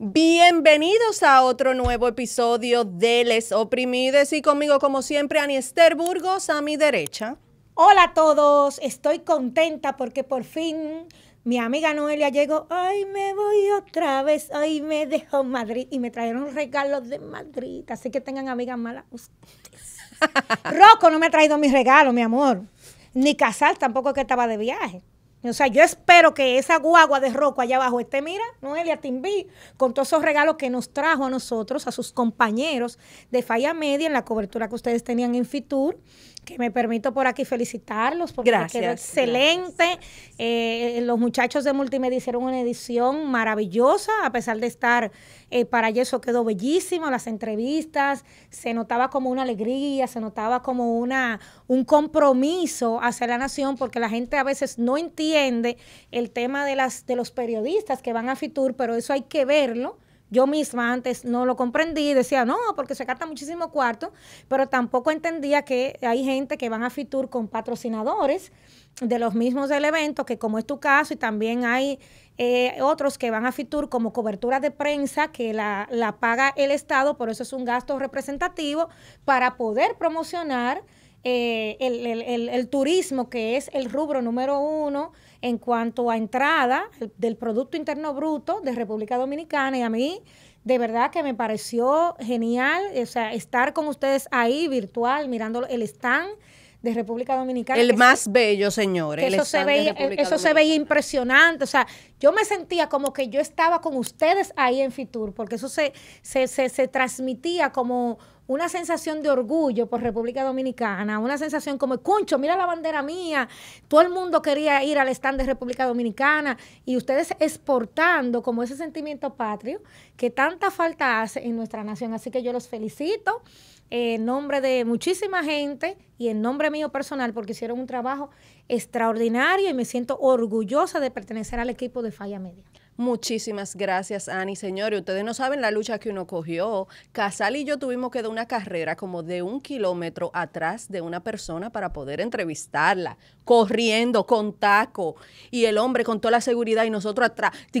Bienvenidos a otro nuevo episodio de Les Oprimides y conmigo como siempre Aniester Burgos a mi derecha. Hola a todos, estoy contenta porque por fin mi amiga Noelia llegó, ay me voy otra vez, ay me dejó Madrid y me trajeron regalos de Madrid, así que tengan amigas malas ustedes. Rocco no me ha traído mis regalos, mi amor, ni Casal tampoco que estaba de viaje. O sea, yo espero que esa guagua de roco allá abajo esté, mira, Noelia timbi con todos esos regalos que nos trajo a nosotros, a sus compañeros de Falla Media, en la cobertura que ustedes tenían en Fitur, que me permito por aquí felicitarlos porque quedó excelente. Eh, los muchachos de Multimedia hicieron una edición maravillosa, a pesar de estar eh, para para eso quedó bellísimo, las entrevistas, se notaba como una alegría, se notaba como una un compromiso hacia la nación, porque la gente a veces no entiende entiende el tema de, las, de los periodistas que van a FITUR, pero eso hay que verlo. Yo misma antes no lo comprendí, decía, no, porque se carta muchísimo cuarto, pero tampoco entendía que hay gente que van a Fitur con patrocinadores de los mismos del evento, que como es tu caso, y también hay eh, otros que van a Fitur como cobertura de prensa, que la, la paga el Estado, por eso es un gasto representativo para poder promocionar eh, el, el, el, turismo, que es el rubro número uno en cuanto a entrada del Producto Interno Bruto de República Dominicana. Y a mí, de verdad que me pareció genial o sea, estar con ustedes ahí virtual, mirando el stand de República Dominicana. El más bello, señores. Eso, se veía, eso se impresionante. O sea, yo me sentía como que yo estaba con ustedes ahí en Fitur, porque eso se, se, transmitía como una sensación de orgullo por República Dominicana, una sensación como, concho, mira la bandera mía, todo el mundo quería ir al stand de República Dominicana y ustedes exportando como ese sentimiento patrio que tanta falta hace en nuestra nación. Así que yo los felicito en nombre de muchísima gente y en nombre mío personal, porque hicieron un trabajo extraordinario y me siento orgullosa de pertenecer al equipo de Falla Media. Muchísimas gracias, Ani. Señores, ustedes no saben la lucha que uno cogió. Casal y yo tuvimos que dar una carrera como de un kilómetro atrás de una persona para poder entrevistarla, corriendo, con taco. Y el hombre con toda la seguridad y nosotros atrás. yo vi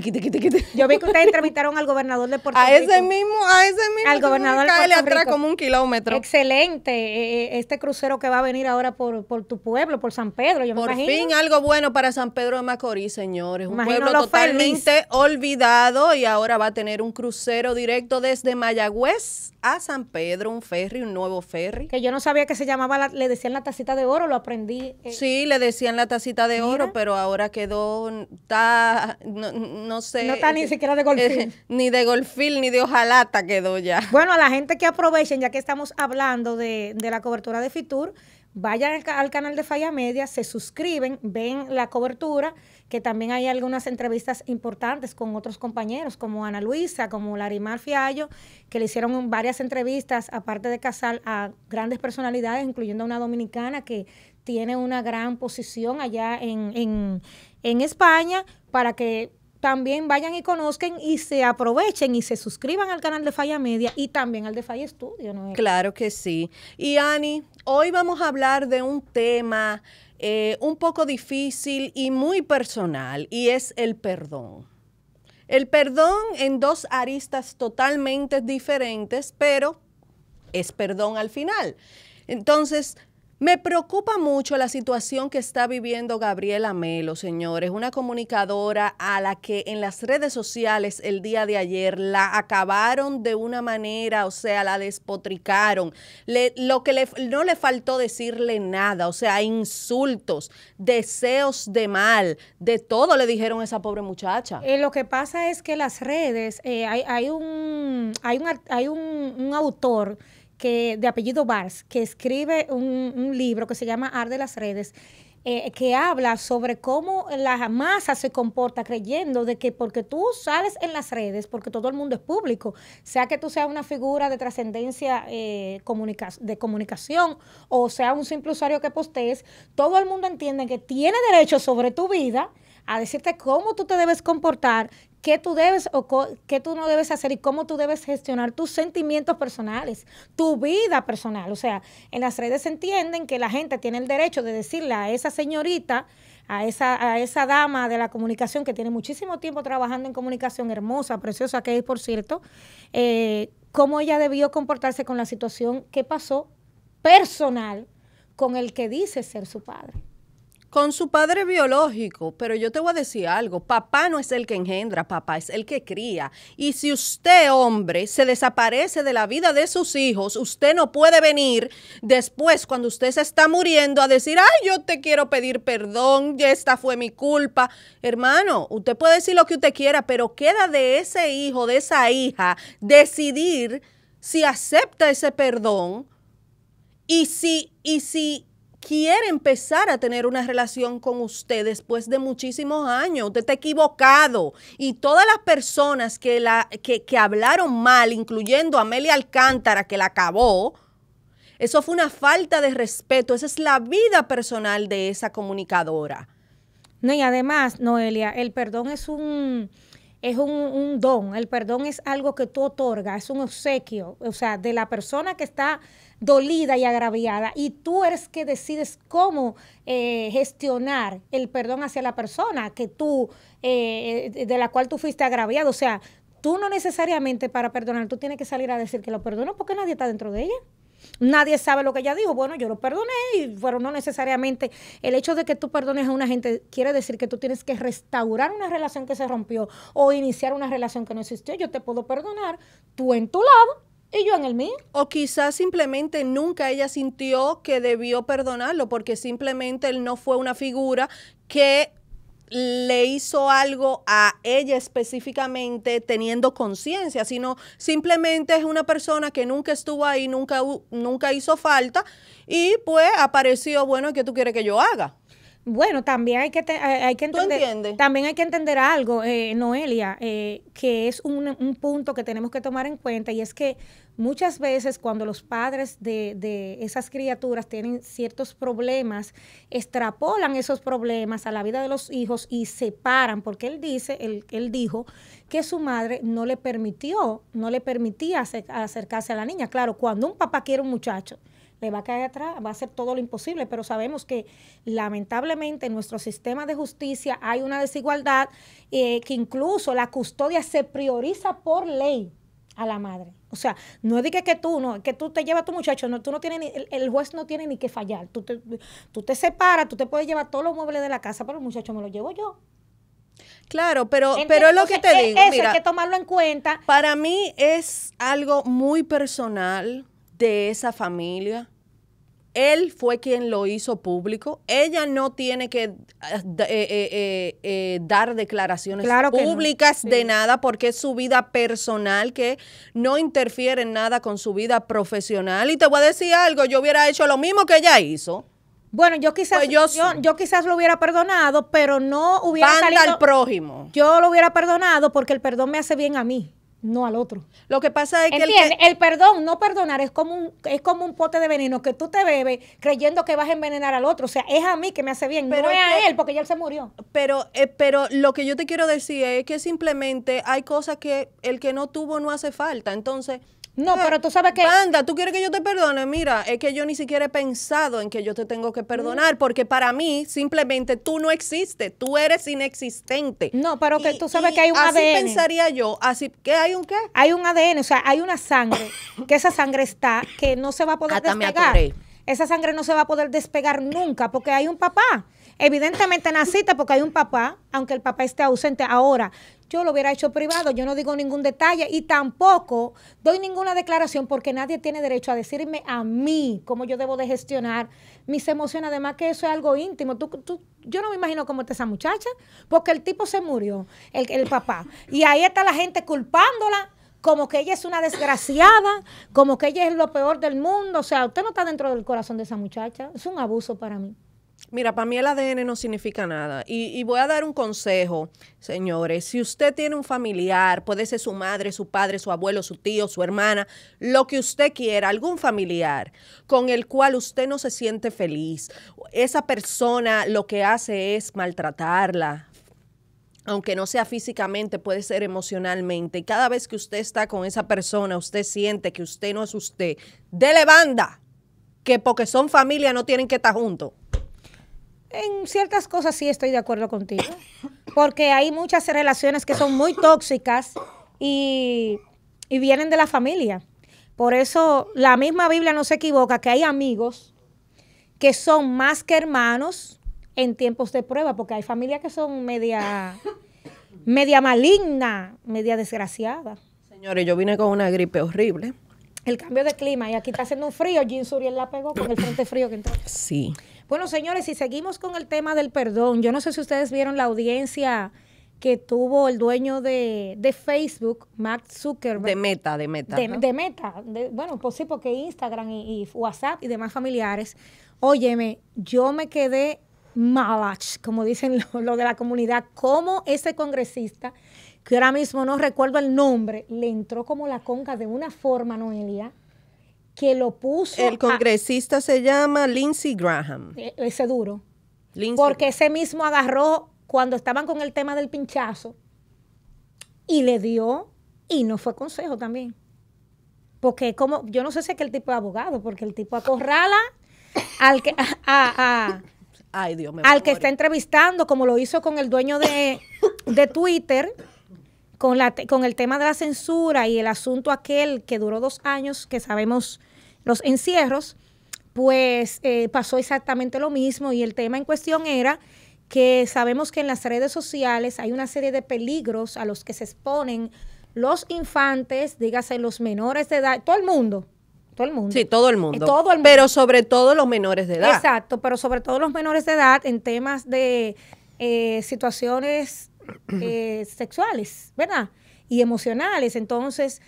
que ustedes entrevistaron al gobernador de Puerto a ese mismo, a ese mismo. Al gobernador de Puerto atrás como un kilómetro. Excelente. Eh, eh, este crucero que va a venir ahora por, por tu pueblo, por San Pedro, yo me por fin algo bueno para San Pedro de Macorís, señores. Un pueblo totalmente olvidado y ahora va a tener un crucero directo desde Mayagüez a San Pedro, un ferry, un nuevo ferry. Que yo no sabía que se llamaba, le decían la tacita de oro, lo aprendí. Eh. Sí, le decían la tacita de oro, pero ahora quedó, está, no, no, sé. No está ni eh, siquiera de golfil. Eh, ni de golfil, ni de hojalata quedó ya. Bueno, a la gente que aprovechen, ya que estamos hablando de, de la cobertura de Fitur, vayan al canal de Falla Media, se suscriben, ven la cobertura que también hay algunas entrevistas importantes con otros compañeros, como Ana Luisa, como Larimar Fiallo, que le hicieron varias entrevistas, aparte de Casal, a grandes personalidades, incluyendo a una dominicana que tiene una gran posición allá en, en, España, para que también vayan y conozcan y se aprovechen y se suscriban al canal de Falla Media y también al de Falla Estudio, Claro que sí. Y Ani, hoy vamos a hablar de un tema eh, un poco difícil y muy personal, y es el perdón. El perdón en dos aristas totalmente diferentes, pero es perdón al final. Entonces, me preocupa mucho la situación que está viviendo Gabriela Melo, señores, una comunicadora a la que en las redes sociales el día de ayer la acabaron de una manera, o sea, la despotricaron. lo que no le faltó decirle nada, o sea, insultos, deseos de mal, de todo le dijeron a esa pobre muchacha. Eh, lo que pasa es que las redes, eh, hay, un, hay, hay un autor que, de apellido Bars, que escribe un, libro que se llama Ar de las Redes, eh, que habla sobre cómo la masa se comporta creyendo de que porque tú sales en las redes, porque todo el mundo es público, sea que tú seas una figura de trascendencia eh, de comunicación o sea un simple usuario que postees, todo el mundo entiende que tiene derecho sobre tu vida a decirte cómo tú te debes comportar qué tú debes o qué tú no debes hacer y cómo tú debes gestionar tus sentimientos personales, tu vida personal. O sea, en las redes se entienden que la gente tiene el derecho de decirle a esa señorita, a esa, a esa dama de la comunicación que tiene muchísimo tiempo trabajando en comunicación, hermosa, preciosa que es, por cierto, eh, cómo ella debió comportarse con la situación que pasó personal con el que dice ser su padre con su padre biológico, pero yo te voy a decir algo, papá no es el que engendra, papá es el que cría. Y si usted, hombre, se desaparece de la vida de sus hijos, usted no puede venir después cuando usted se está muriendo a decir, ay, yo te quiero pedir perdón, esta fue mi culpa. Hermano, usted puede decir lo que usted quiera, pero queda de ese hijo, de esa hija, decidir si acepta ese perdón y si, y si quiere empezar a tener una relación con usted después de muchísimos años. Usted está equivocado. Y todas las personas que, la, que, hablaron mal, incluyendo a Amelia Alcántara, que la acabó, eso fue una falta de respeto. Esa es la vida personal de esa comunicadora. No, y además, Noelia, el perdón es un es un, un, don, el perdón es algo que tú otorgas, es un obsequio, o sea, de la persona que está dolida y agraviada y tú eres que decides cómo eh, gestionar el perdón hacia la persona que tú, eh, de la cual tú fuiste agraviado. O sea, tú no necesariamente para perdonar, tú tienes que salir a decir que lo perdono porque nadie está dentro de ella. Nadie sabe lo que ella dijo. Bueno, yo lo perdoné, y, bueno no necesariamente. El hecho de que tú perdones a una gente quiere decir que tú tienes que restaurar una relación que se rompió o iniciar una relación que no existió. Yo te puedo perdonar, tú en tu lado, y yo en el mío. O quizás simplemente nunca ella sintió que debió perdonarlo porque simplemente él no fue una figura que le hizo algo a ella específicamente teniendo conciencia, sino simplemente es una persona que nunca estuvo ahí, nunca, nunca hizo falta y pues apareció, bueno, ¿qué tú quieres que yo haga? Bueno, también hay que, que entender. También hay que entender algo, eh, Noelia, eh, que es un, un, punto que tenemos que tomar en cuenta y es que muchas veces cuando los padres de, de, esas criaturas tienen ciertos problemas, extrapolan esos problemas a la vida de los hijos y separan, porque él dice, él, él dijo que su madre no le permitió, no le permitía acercarse a la niña. Claro, cuando un papá quiere un muchacho, le va a caer atrás, va a hacer todo lo imposible, pero sabemos que lamentablemente en nuestro sistema de justicia hay una desigualdad eh, que incluso la custodia se prioriza por ley a la madre. O sea, no es de que, tú, no, que tú te llevas a tu muchacho, no, tú no tienes ni, el, juez no tiene ni que fallar. Tú te, tú te separas, tú te puedes llevar todos los muebles de la casa, pero el muchacho me lo llevo yo. Claro, pero, pero es lo que te e-, digo. Eso hay que tomarlo en cuenta. Para mí es algo muy personal de esa familia. Él fue quien lo hizo público. Ella no tiene que eh, eh, eh, dar declaraciones públicas de nada porque es su vida personal que no interfiere en nada con su vida profesional. Y te voy a decir algo, yo hubiera hecho lo mismo que ella hizo. Bueno, yo quizás pues yo, quizás lo hubiera perdonado, pero no hubiera salido, al prójimo. Yo lo hubiera perdonado porque el perdón me hace bien a mí no al otro. Lo que pasa es que el, perdón, no perdonar, es como, un, es como un pote de veneno que tú te bebes creyendo que vas a envenenar al otro. O sea, es a mí que me hace bien, pero no es a él, porque ya él se murió. Pero, eh, pero lo que yo te quiero decir es que simplemente hay cosas que el que no tuvo no hace falta. Entonces, no, ah, pero tú sabes que... anda ¿tú quieres que yo te perdone? Mira, es que yo ni siquiera he pensado en que yo te tengo que perdonar, mm. porque para mí simplemente tú no existes, tú eres inexistente. No, pero que tú sabes que hay un ADN. Así pensaría yo, así que hay un qué? Hay un ADN, o sea, hay una sangre, que esa sangre está, que no se va a poder despegar. esa sangre no se va a poder despegar nunca, porque hay un papá. Evidentemente naciste porque hay un papá, aunque el papá esté ausente ahora yo lo hubiera hecho privado, yo no digo ningún detalle y tampoco doy ninguna declaración porque nadie tiene derecho a decirme a mí cómo yo debo de gestionar mis emociones, además que eso es algo íntimo. yo no me imagino cómo está esa muchacha, porque el tipo se murió, el, el papá, y ahí está la gente culpándola como que ella es una desgraciada, como que ella es lo peor del mundo, o sea, usted no está dentro del corazón de esa muchacha, es un abuso para mí. Mira, para mí el ADN no significa nada. Y, voy a dar un consejo, señores. Si usted tiene un familiar, puede ser su madre, su padre, su abuelo, su tío, su hermana, lo que usted quiera, algún familiar con el cual usted no se siente feliz, esa persona lo que hace es maltratarla, aunque no sea físicamente, puede ser emocionalmente. Y cada vez que usted está con esa persona, usted siente que usted no es usted. Dele banda, que porque son familia no tienen que estar juntos. En ciertas cosas sí estoy de acuerdo contigo, porque hay muchas relaciones que son muy tóxicas y, vienen de la familia. Por eso la misma Biblia no se equivoca, que hay amigos que son más que hermanos en tiempos de prueba, porque hay familias que son media, media maligna, media desgraciada. Señores, yo vine con una gripe horrible. El cambio de clima, y aquí está haciendo un frío, Jim Suriel la pegó con el frente frío que entró. Sí. Bueno, señores, si seguimos con el tema del perdón, yo no sé si ustedes vieron la audiencia que tuvo el dueño de, Facebook, Mark Zuckerberg. De Meta, de Meta. De, Meta. bueno, pues sí, porque Instagram y, WhatsApp y demás familiares. Óyeme, yo me quedé malach, como dicen los de la comunidad. como ese congresista, que ahora mismo no recuerdo el nombre, le entró como la conca de una forma, Noelia? que lo puso. El congresista se llama Lindsey Graham. E, ese duro. porque ese mismo agarró cuando estaban con el tema del pinchazo y le dio y no fue consejo también. Porque como, yo no sé si es que el tipo es abogado, porque el tipo acorrala al que, Ay, Dios, al que está entrevistando, como lo hizo con el dueño de, Twitter, con, la, con el tema de la censura y el asunto aquel que duró dos años, que sabemos los encierros, pues eh, pasó exactamente lo mismo y el tema en cuestión era que sabemos que en las redes sociales hay una serie de peligros a los que se exponen los infantes, dígase los menores de edad, todo el mundo, todo el mundo. Sí, todo el mundo. Eh, todo el mundo. Pero sobre todo los menores de edad. Exacto, pero sobre todo los menores de edad en temas de eh, situaciones sexuales, ¿verdad? Y emocionales. Entonces,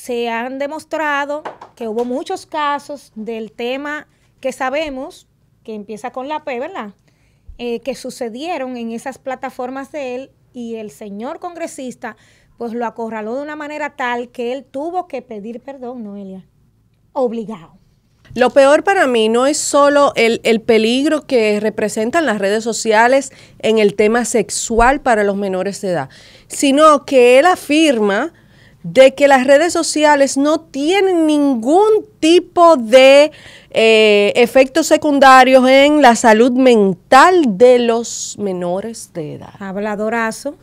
se han demostrado que hubo muchos casos del tema que sabemos, que empieza con la P, ¿verdad? Eh, que sucedieron en esas plataformas de él y el señor congresista pues lo acorraló de una manera tal que él tuvo que pedir perdón, Noelia, obligado. Lo peor para mí no es solo el, el, peligro que representan las redes sociales en el tema sexual para los menores de edad, sino que él afirma de que las redes sociales no tienen ningún tipo de eh, efectos secundarios en la salud mental de los menores de edad. Habladorazo,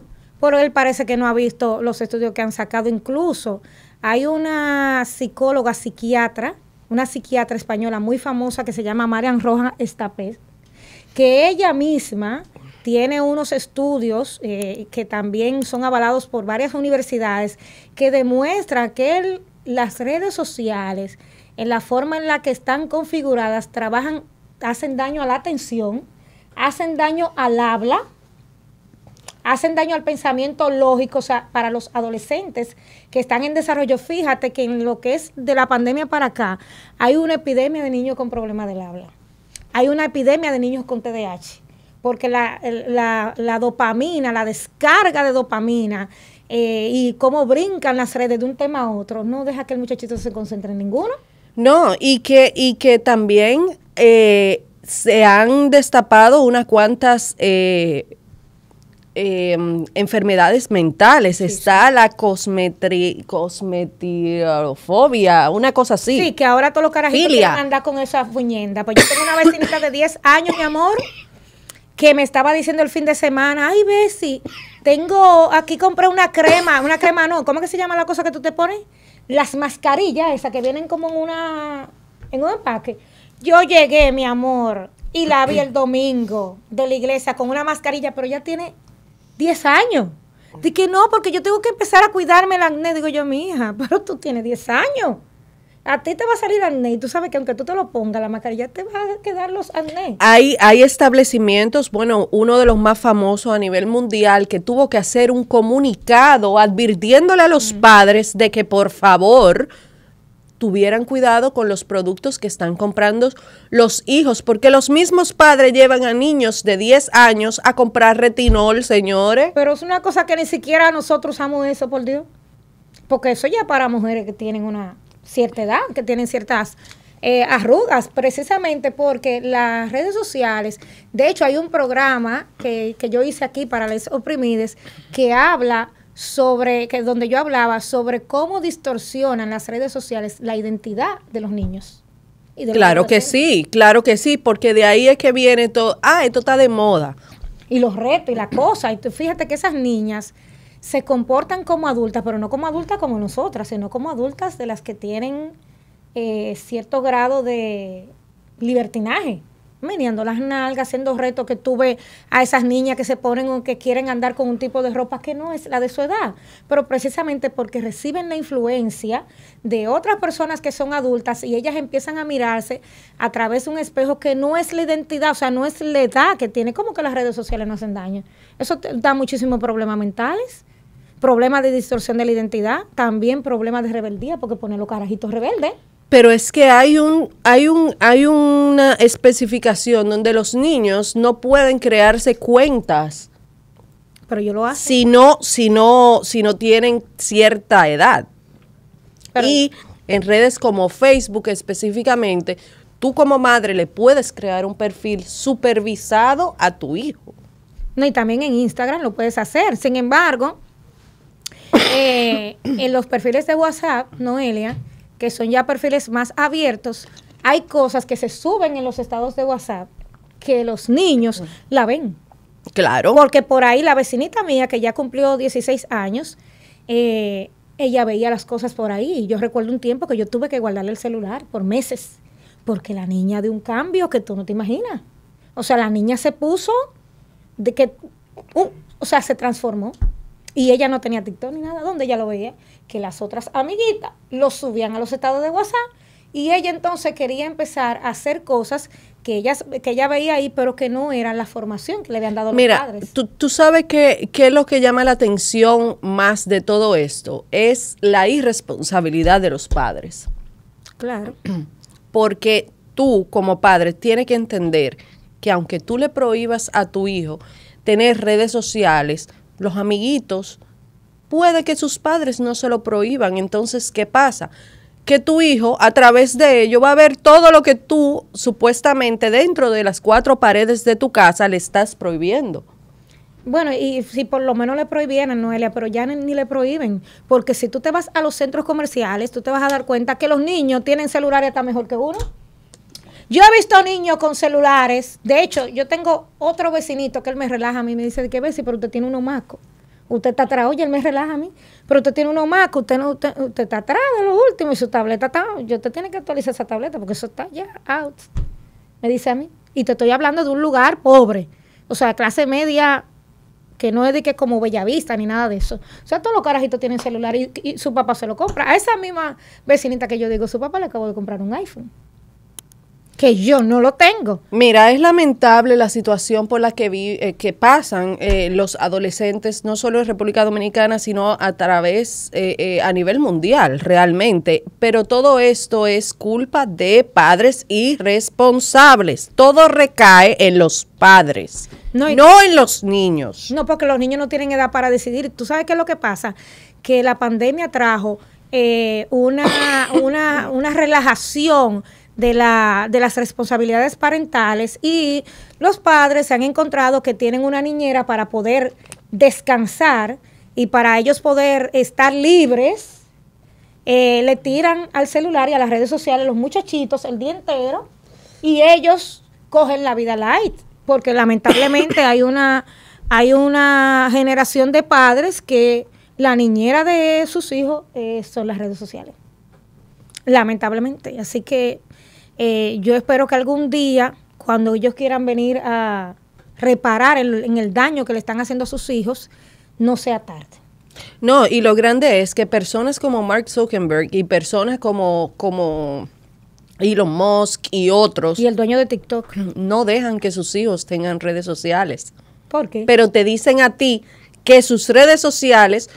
pero él parece que no ha visto los estudios que han sacado. Incluso hay una psicóloga psiquiatra, una psiquiatra española muy famosa que se llama Marian Rojas Estapés, que ella misma tiene unos estudios eh, que también son avalados por varias universidades que demuestra que las redes sociales, en la forma en la que están configuradas, trabajan, hacen daño a la atención, hacen daño al habla, hacen daño al pensamiento lógico, para los adolescentes que están en desarrollo. Fíjate que en lo que es de la pandemia para acá, hay una epidemia de niños con problemas del habla. Hay una epidemia de niños con TDAH porque la, dopamina, la descarga de dopamina eh, y cómo brincan las redes de un tema a otro, no deja que el muchachito se concentre en ninguno. No, y que, y que también eh, se han destapado unas cuantas... Eh, em, enfermedades mentales, está la cosmetirofobia, una cosa así. Sí, que ahora todos los carajitos andan con esa fuñenda. Pues yo tengo una vecinita de 10 años, mi amor, que me estaba diciendo el fin de semana, ay Bessie, tengo, aquí compré una crema, una crema no, ¿cómo que se llama la cosa que tú te pones? Las mascarillas esas que vienen como en una, en un empaque. Yo llegué, mi amor, y la vi el domingo de la iglesia con una mascarilla, pero ya tiene 10 años. Dije, no, porque yo tengo que empezar a cuidarme la acné. Digo yo, mi hija, pero tú tienes 10 años a ti te va a salir acné y tú sabes que aunque tú te lo pongas la mascarilla te va a quedar los acné. Hay, establecimientos, bueno, uno de los más famosos a nivel mundial que tuvo que hacer un comunicado advirtiéndole a los padres de que por favor tuvieran cuidado con los productos que están comprando los hijos, porque los mismos padres llevan a niños de 10 años a comprar retinol, señores. Pero es una cosa que ni siquiera nosotros usamos eso, por Dios. Porque eso ya para mujeres que tienen una cierta edad, que tienen ciertas eh, arrugas, precisamente porque las redes sociales, de hecho hay un programa que, que yo hice aquí para les oprimides que habla sobre, que donde yo hablaba sobre cómo distorsionan las redes sociales la identidad de los niños. Y de claro que sí, claro que sí, porque de ahí es que viene todo, ah, esto está de moda. Y los retos y la cosa, y fíjate que esas niñas se comportan como adultas, pero no como adultas como nosotras, sino como adultas de las que tienen eh, cierto grado de libertinaje meneando las nalgas, haciendo retos que tuve a esas niñas que se ponen o que quieren andar con un tipo de ropa que no es la de su edad, pero precisamente porque reciben la influencia de otras personas que son adultas y ellas empiezan a mirarse a través de un espejo que no es la identidad, o sea, no es la edad que tiene, como que las redes sociales no hacen daño. Eso da muchísimos problemas mentales problemas de distorsión de la identidad, también problemas de rebeldía, porque ponen los carajitos rebeldes pero es que hay un hay un hay una especificación donde los niños no pueden crearse cuentas pero yo lo hago si no si no si no tienen cierta edad y en redes como Facebook específicamente tú como madre le puedes crear un perfil supervisado a tu hijo no y también en Instagram lo puedes hacer sin embargo eh, en los perfiles de WhatsApp Noelia que son ya perfiles más abiertos, hay cosas que se suben en los estados de WhatsApp que los niños la ven. Claro. Porque por ahí la vecinita mía, que ya cumplió 16 años, eh, ella veía las cosas por ahí. Yo recuerdo un tiempo que yo tuve que guardarle el celular por meses, porque la niña dio un cambio que tú no te imaginas. O sea, la niña se puso de que, o sea, se transformó. Y ella no tenía TikTok ni nada, ¿Dónde ella lo veía, que las otras amiguitas lo subían a los estados de WhatsApp y ella entonces quería empezar a hacer cosas que ella, que ella veía ahí, pero que no eran la formación que le habían dado los padres. Tú, tú sabes que, es lo que llama la atención más de todo esto, es la irresponsabilidad de los padres. Claro. Porque tú como padre tienes que entender que aunque tú le prohíbas a tu hijo tener redes sociales, los amiguitos, puede que sus padres no se lo prohíban. Entonces, ¿qué pasa? Que tu hijo, a través de ello, va a ver todo lo que tú supuestamente dentro de las cuatro paredes de tu casa le estás prohibiendo. Bueno, y si por lo menos le prohibieran, Noelia, pero ya ni, ni, le prohíben, porque si tú te vas a los centros comerciales, tú te vas a dar cuenta que los niños tienen celulares hasta mejor que uno. Yo he visto niños con celulares. De hecho, yo tengo otro vecinito que él me relaja a mí. Me dice, ¿de ¿qué si Pero usted tiene uno maco. Usted está atrás. Oye, él me relaja a mí. Pero usted tiene uno maco. Usted, no, usted, está atrás de lo último. Y su tableta está... Yo te tiene que actualizar esa tableta porque eso está ya out. Me dice a mí. Y te estoy hablando de un lugar pobre. O sea, clase media que no es de que como Bellavista ni nada de eso. O sea, todos los carajitos tienen celular y, su papá se lo compra. A esa misma vecinita que yo digo, su papá le acabo de comprar un iPhone que yo no lo tengo. Mira, es lamentable la situación por la que, eh, que pasan eh, los adolescentes, no solo en República Dominicana, sino a través, eh, a nivel mundial, realmente. Pero todo esto es culpa de padres irresponsables. Todo recae en los padres, no, en los niños. No, porque los niños no tienen edad para decidir. ¿Tú sabes qué es lo que pasa? Que la pandemia trajo una, una, una relajación de, la, de las responsabilidades parentales y los padres se han encontrado que tienen una niñera para poder descansar y para ellos poder estar libres. Eh, le tiran al celular y a las redes sociales los muchachitos el día entero y ellos cogen la vida light, porque lamentablemente hay una, hay una generación de padres que la niñera de sus hijos eh, son las redes sociales lamentablemente. Así que eh, yo espero que algún día, cuando ellos quieran venir a reparar en el daño que le están haciendo a sus hijos, no sea tarde. No, y lo grande es que personas como Mark Zuckerberg y personas como, como Elon Musk y otros. Y el dueño de TikTok. No dejan que sus hijos tengan redes sociales. ¿Por qué? Pero te dicen a ti que sus redes sociales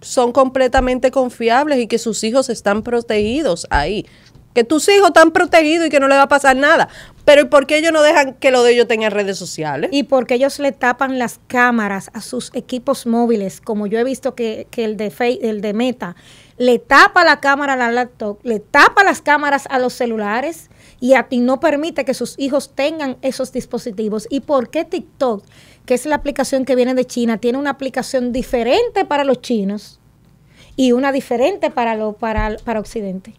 son completamente confiables y que sus hijos están protegidos ahí. Que tus hijos están protegidos y que no le va a pasar nada. Pero ¿y por qué ellos no dejan que lo de ellos tenga redes sociales? Y porque ellos le tapan las cámaras a sus equipos móviles, como yo he visto que, que el, de Fe, el de Meta le tapa la cámara a la laptop, le tapa las cámaras a los celulares y, a, ti no permite que sus hijos tengan esos dispositivos. ¿Y por qué TikTok? que es la aplicación que viene de China, tiene una aplicación diferente para los chinos y una diferente para, lo, para, para Occidente.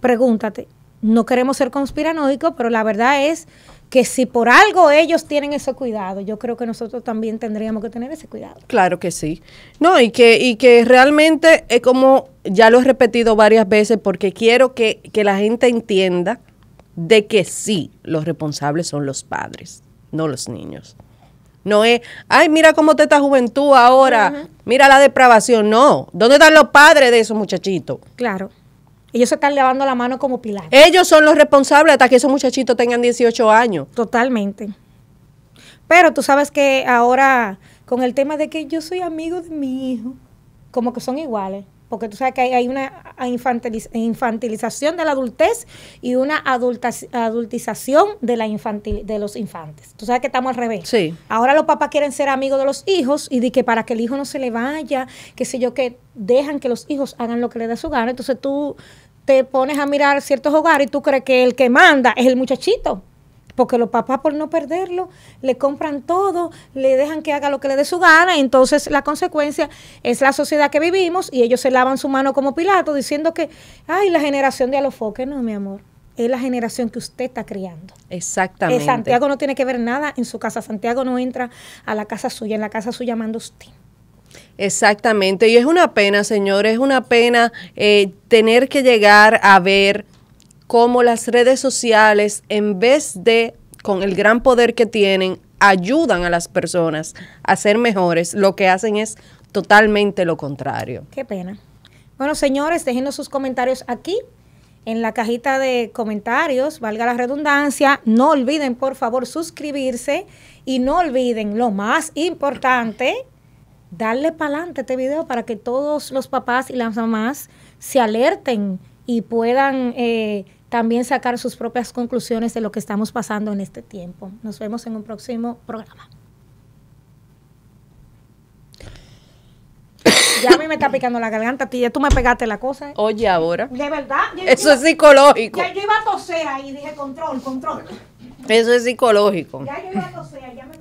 Pregúntate, no queremos ser conspiranoicos, pero la verdad es que si por algo ellos tienen ese cuidado, yo creo que nosotros también tendríamos que tener ese cuidado. Claro que sí. No, y que, y que realmente es como ya lo he repetido varias veces porque quiero que, que la gente entienda de que sí, los responsables son los padres, no los niños. No es, ay, mira cómo está juventud ahora, mira la depravación. No, ¿dónde están los padres de esos muchachitos? Claro. Ellos se están lavando la mano como pilar. Ellos son los responsables hasta que esos muchachitos tengan 18 años. Totalmente. Pero tú sabes que ahora, con el tema de que yo soy amigo de mi hijo, como que son iguales porque tú sabes que hay, una infantilización de la adultez y una adultización de la de los infantes. Tú sabes que estamos al revés. Ahora los papás quieren ser amigos de los hijos y de que para que el hijo no se le vaya, qué sé yo, que dejan que los hijos hagan lo que les dé su gana. Entonces tú te pones a mirar ciertos hogares y tú crees que el que manda es el muchachito porque los papás por no perderlo le compran todo, le dejan que haga lo que le dé su gana, y entonces la consecuencia es la sociedad que vivimos y ellos se lavan su mano como Pilato diciendo que, ay, la generación de alofoque, no, mi amor es la generación que usted está criando. Eh, Exactamente. Santiago no tiene que ver nada en su casa. Santiago no entra a la casa suya. En la casa suya manda usted. Exactamente. Y es una pena, señores, es una pena eh, tener que llegar a ver cómo las redes sociales, en vez de, con el gran poder que tienen, ayudan a las personas a ser mejores, lo que hacen es totalmente lo contrario. Qué pena. Bueno, señores, déjenos sus comentarios aquí en la cajita de comentarios, valga la redundancia, no olviden por favor suscribirse y no olviden lo más importante, darle para adelante este video para que todos los papás y las mamás se alerten y puedan eh, también sacar sus propias conclusiones de lo que estamos pasando en este tiempo. Nos vemos en un próximo programa. Ya a mí me está picando la garganta, tía tú me pegaste la cosa. ¿eh? Oye, ahora. De verdad. Eso es psicológico. Ya yo iba a toser ahí, dije control, control. Eso es psicológico. Ya yo iba a toser, ya me